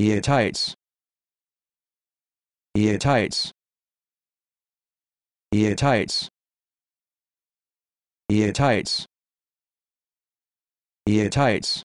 Eotites. Eotites. Eotites. Eotites. Eotites.